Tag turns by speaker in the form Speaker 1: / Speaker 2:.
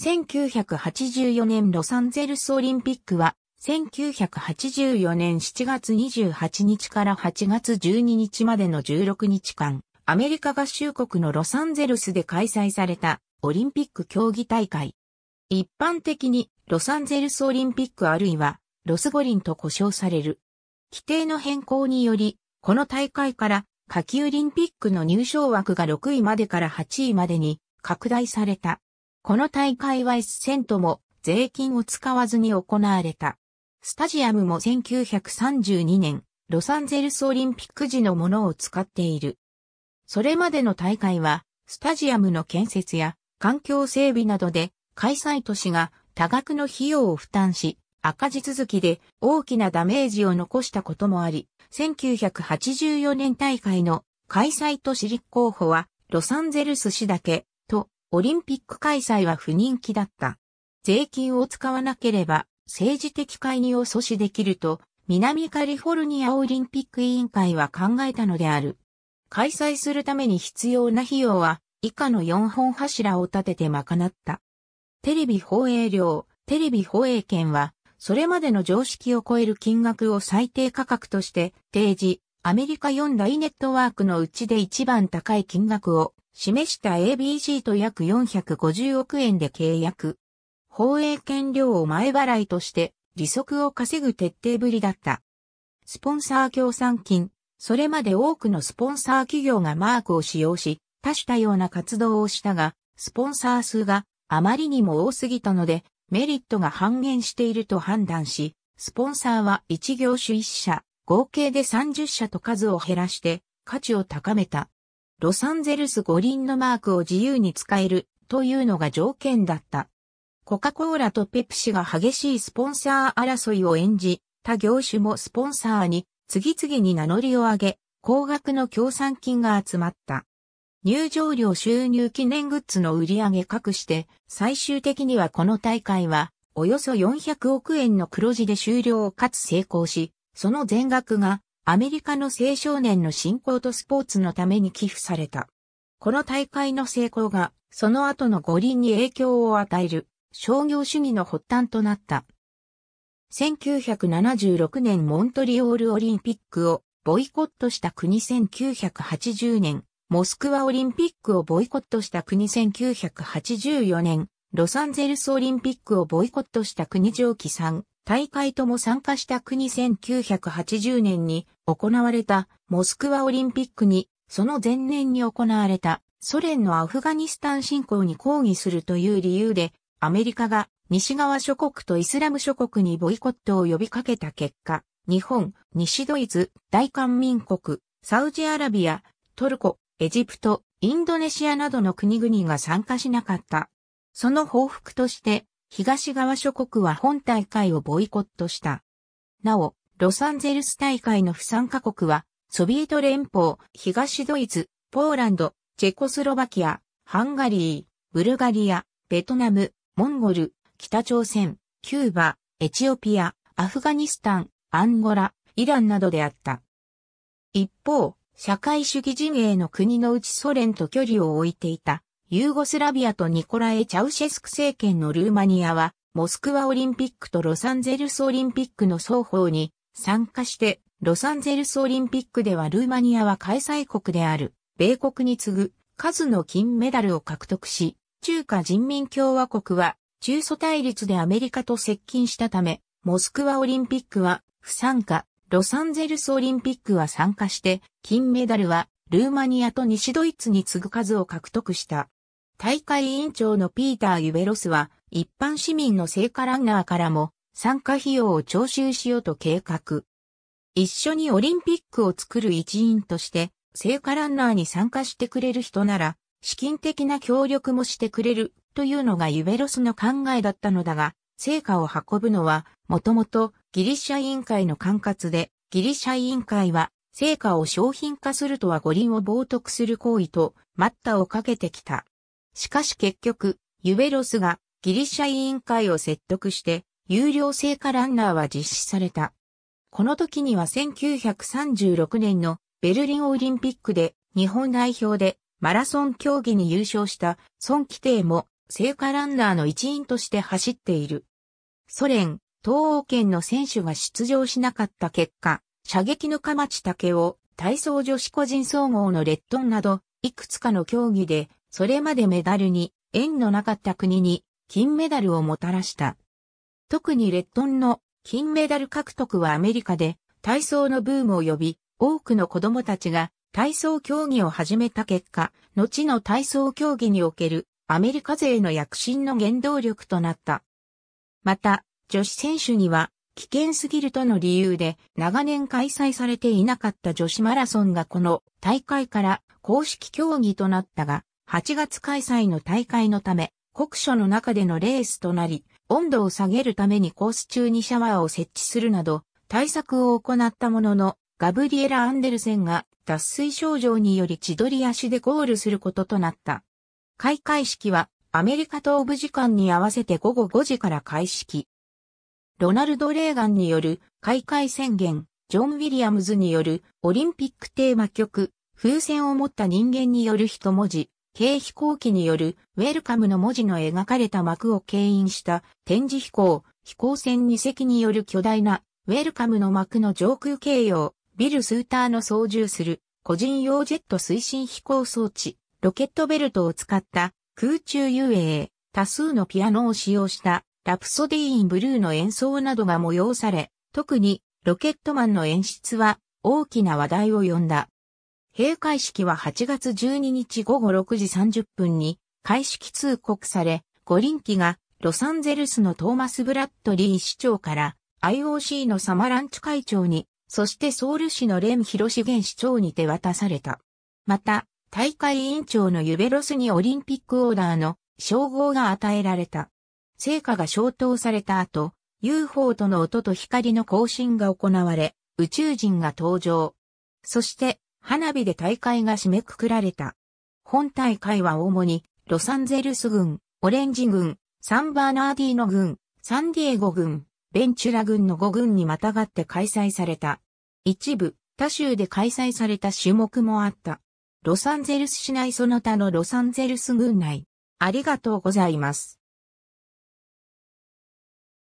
Speaker 1: 1984年ロサンゼルスオリンピックは、1984年7月28日から8月12日までの16日間、アメリカ合衆国のロサンゼルスで開催されたオリンピック競技大会。一般的にロサンゼルスオリンピックあるいはロス五輪と呼称される。規定の変更により、この大会から下級オリンピックの入賞枠が6位までから8位までに拡大された。この大会は一銭とも税金を使わずに行われた。スタジアムも1932年、ロサンゼルスオリンピック時のものを使っている。それまでの大会は、スタジアムの建設や環境整備などで開催都市が多額の費用を負担し、赤字続きで大きなダメージを残したこともあり、1984年大会の開催都市立候補はロサンゼルス市だけオリンピック開催は不人気だった。税金を使わなければ政治的介入を阻止できると、南カリフォルニアオリンピック委員会は考えたのである。開催するために必要な費用は以下の4本柱を立てて賄った。テレビ放映料、テレビ放映権は、それまでの常識を超える金額を最低価格として提示、アメリカ4大ネットワークのうちで一番高い金額を示した ABC と約450億円で契約。放映権料を前払いとして利息を稼ぐ徹底ぶりだった。スポンサー協賛金。それまで多くのスポンサー企業がマークを使用し、多種多様な活動をしたが、スポンサー数があまりにも多すぎたので、メリットが半減していると判断し、スポンサーは一業種一社、合計で30社と数を減らして価値を高めた。ロサンゼルス五輪のマークを自由に使えるというのが条件だった。コカ・コーラとペプシが激しいスポンサー争いを演じ、他業種もスポンサーに次々に名乗りを上げ、高額の協賛金が集まった。入場料収入記念グッズの売り上げ隠して、最終的にはこの大会は、およそ400億円の黒字で終了をかつ成功し、その全額がアメリカの青少年の振興とスポーツのために寄付された。この大会の成功が、その後の五輪に影響を与える、商業主義の発端となった。1976年モントリオールオリンピックをボイコットした国1980年、モスクワオリンピックをボイコットした国1984年、ロサンゼルスオリンピックをボイコットした国上記さ大会とも参加した国1980年に行われたモスクワオリンピックに、その前年に行われたソ連のアフガニスタン侵攻に抗議するという理由で、アメリカが西側諸国とイスラム諸国にボイコットを呼びかけた結果、日本、西ドイツ、大韓民国、サウジアラビア、トルコ、エジプト、インドネシアなどの国々が参加しなかった。その報復として、東側諸国は本大会をボイコットした。なお、ロサンゼルス大会の不参加国は、ソビエト連邦、東ドイツ、ポーランド、チェコスロバキア、ハンガリー、ブルガリア、ベトナム、モンゴル、北朝鮮、キューバ、エチオピア、アフガニスタン、アンゴラ、イランなどであった。一方、社会主義陣営の国のうちソ連と距離を置いていたユーゴスラビアとニコラエ・チャウシェスク政権のルーマニアは、モスクワオリンピックとロサンゼルスオリンピックの双方に参加して、ロサンゼルスオリンピックではルーマニアは開催国である、米国に次ぐ数の金メダルを獲得し、中華人民共和国は中蘇対立でアメリカと接近したため、モスクワオリンピックは不参加、ロサンゼルスオリンピックは参加して、金メダルはルーマニアと西ドイツに次ぐ数を獲得した。大会委員長のピーター・ユベロスは、一般市民の聖火ランナーからも、参加費用を徴収しようと計画。一緒にオリンピックを作る一員として、聖火ランナーに参加してくれる人なら、資金的な協力もしてくれるというのがユベロスの考えだったのだが、成果を運ぶのは、もともとギリシャ委員会の管轄で、ギリシャ委員会は、成果を商品化するとは五輪を冒涜する行為と、待ったをかけてきた。しかし結局、ユベロスがギリシャ委員会を説得して、有料聖火ランナーは実施された。この時には1936年のベルリンオリンピックで日本代表でマラソン競技に優勝した孫規定も聖火ランナーの一員として走っている。ソ連、東欧圏の選手が出場しなかった結果、射撃のチタケを体操女子個人総合のレッドンなど、いくつかの競技でそれまでメダルに縁のなかった国に金メダルをもたらした。特にレッドンの金メダル獲得はアメリカで体操のブームを呼び、多くの子供たちが体操競技を始めた結果、後の体操競技におけるアメリカ勢の躍進の原動力となった。また、女子選手には危険すぎるとの理由で長年開催されていなかった女子マラソンがこの大会から公式競技となったが、8月開催の大会のため、国書の中でのレースとなり、温度を下げるためにコース中にシャワーを設置するなど、対策を行ったものの、ガブリエラ・アンデルセンが脱水症状により千鳥足でゴールすることとなった。開会式はアメリカ東部時間に合わせて午後5時から開式。ロナルド・レーガンによる開会宣言、ジョン・ウィリアムズによるオリンピックテーマ曲、風船を持った人間による一文字、軽飛行機によるウェルカムの文字の描かれた幕を牽引した展示飛行、飛行船2隻による巨大なウェルカムの幕の上空形容、ビル・スーターの操縦する個人用ジェット推進飛行装置、ロケットベルトを使った空中遊泳、多数のピアノを使用したラプソディー・イン・ブルーの演奏などが催され、特にロケットマンの演出は大きな話題を呼んだ。閉会式は8月12日午後6時30分に開式通告され、五輪機がロサンゼルスのトーマス・ブラッドリー市長から IOC のサマランチ会長に、そしてソウル市のレン・ヒロシゲン市長に手渡された。また、大会委員長のユベロスにオリンピックオーダーの称号が与えられた。成果が消灯された後、UFO との音と光の交信が行われ、宇宙人が登場。そして、花火で大会が締めくくられた。本大会は主に、ロサンゼルス軍、オレンジ軍、サンバーナーディーノ軍、サンディエゴ軍、ベンチュラ軍の5軍にまたがって開催された。一部、他州で開催された種目もあった。ロサンゼルス市内その他のロサンゼルス軍内。ありがとうございます。